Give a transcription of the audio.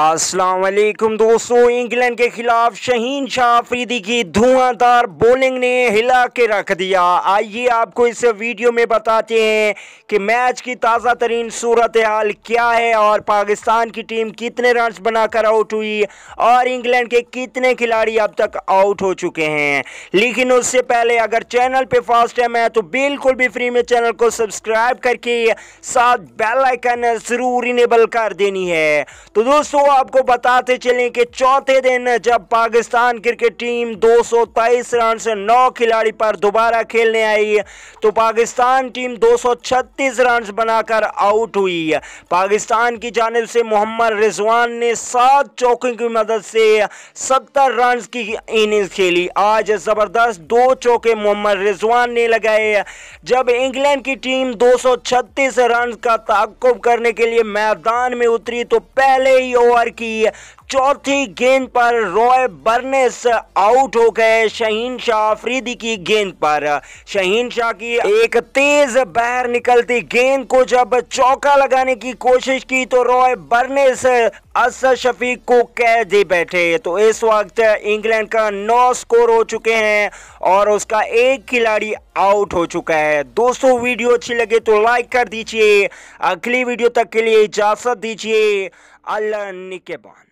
असलम दोस्तों इंग्लैंड के खिलाफ शहीन शाह अफरीदी की धुआंधार बॉलिंग ने हिला के रख दिया आइए आपको इस वीडियो में बताते हैं कि मैच की ताज़ा तरीन सूरत हाल क्या है और पाकिस्तान की टीम कितने रन बनाकर आउट हुई और इंग्लैंड के कितने खिलाड़ी अब तक आउट हो चुके हैं लेकिन उससे पहले अगर चैनल पर फास्ट टाइम है तो बिल्कुल भी फ्री में चैनल को सब्सक्राइब करके साथ बेलाइकन ज़रूर इनेबल कर देनी है तो दोस्तों दोस्तों आपको बताते चलें कि चौथे दिन जब पाकिस्तान क्रिकेट टीम 223 रन से नौ खिलाड़ी पर दोबारा खेलने आई तो पाकिस्तान टीम 236 रन बनाकर आउट हुई पाकिस्तान की जानब से मोहम्मद रिजवान ने सात चौकों की मदद से 70 रन की इनिंग्स खेली आज ज़बरदस्त दो चौके मोहम्मद रिजवान ने लगाए जब इंग्लैंड की टीम दो रन का ताकुब करने के लिए मैदान में उतरी तो पहले ही ओवर की चौथी गेंद पर रॉय बर्नेस आउट हो गए शहीन शाह अफरीदी की गेंद पर शहीन शाह की एक तेज बहर निकलती गेंद को जब चौका लगाने की कोशिश की तो रॉय बर्नेस असर शफीक को कह दे बैठे तो इस वक्त इंग्लैंड का नौ स्कोर हो चुके हैं और उसका एक खिलाड़ी आउट हो चुका है दोस्तों वीडियो अच्छी लगे तो लाइक कर दीजिए अगली वीडियो तक के लिए इजाजत दीजिए على النكبان